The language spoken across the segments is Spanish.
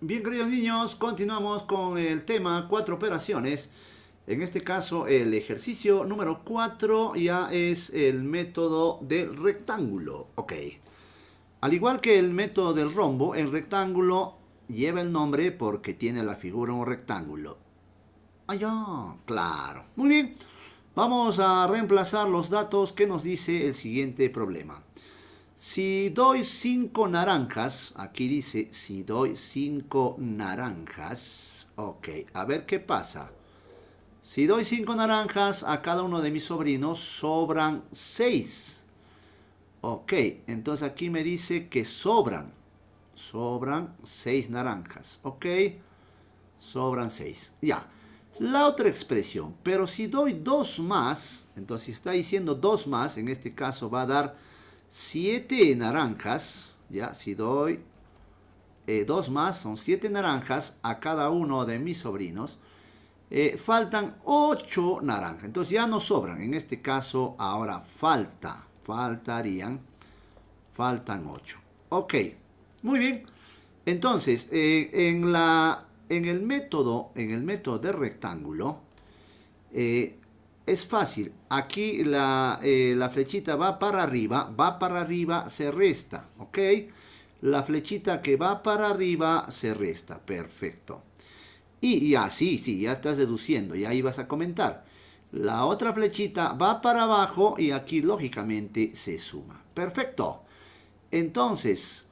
Bien, queridos niños, continuamos con el tema cuatro operaciones. En este caso, el ejercicio número 4 ya es el método del rectángulo. Ok. Al igual que el método del rombo, el rectángulo lleva el nombre porque tiene la figura un rectángulo. Ah, ya, claro. Muy bien. Vamos a reemplazar los datos que nos dice el siguiente problema. Si doy cinco naranjas, aquí dice, si doy cinco naranjas, ok, a ver qué pasa. Si doy cinco naranjas a cada uno de mis sobrinos, sobran seis. Ok, entonces aquí me dice que sobran. Sobran seis naranjas, ok. Sobran seis, ya. La otra expresión, pero si doy dos más, entonces está diciendo dos más, en este caso va a dar 7 naranjas, ya, si doy eh, dos más, son 7 naranjas a cada uno de mis sobrinos, eh, faltan 8 naranjas. Entonces ya no sobran. En este caso ahora falta. Faltarían. Faltan 8. Ok. Muy bien. Entonces, eh, en, la, en, el método, en el método de rectángulo, eh, es fácil. Aquí eh, la, flechita va para arriba, va para arriba, se resta, ¿ok? La flechita que va para arriba se resta, perfecto. Y ya, sí, sí, ya estás deduciendo, ya ibas a comentar. La otra flechita va para abajo y aquí lógicamente se suma. Perfecto. Entonces,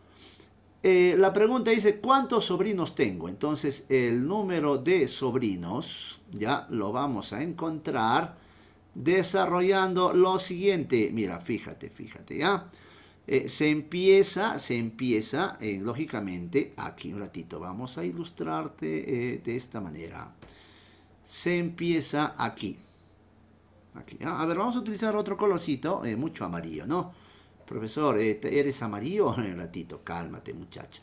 eh, la pregunta dice, ¿cuántos sobrinos tengo? Entonces, el número de sobrinos, ya lo vamos a encontrar desarrollando lo siguiente. Mira, fíjate, fíjate, ¿ya? Eh, se empieza, se empieza, eh, lógicamente, aquí un ratito, vamos a ilustrarte eh, de esta manera. Se empieza aquí. aquí A ver, vamos a utilizar otro colorcito, mucho amarillo, ¿no? Profesor, ¿eres amarillo? Un ratito, cálmate, muchacho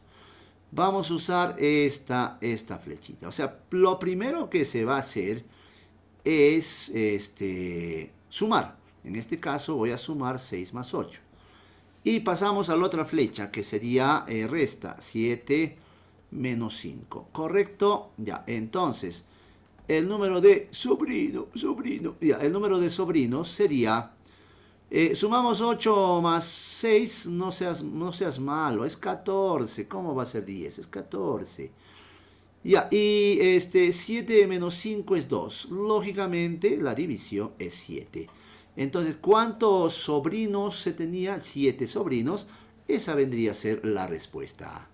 vamos a usar esta, esta flechita. O sea, lo primero que se va a hacer es este, sumar. En este caso voy a sumar 6 más 8. Y pasamos a la otra flecha, que sería eh, resta, 7 menos 5. ¿Correcto? Ya, entonces, el número de sobrino, sobrino, ya, el número de sobrinos sería... Eh, sumamos 8 más 6, no seas, no seas malo, es 14. ¿Cómo va a ser 10? Es 14. Ya, y este 7 menos 5 es 2. Lógicamente, la división es 7. Entonces, ¿cuántos sobrinos se tenía? 7 sobrinos. Esa vendría a ser la respuesta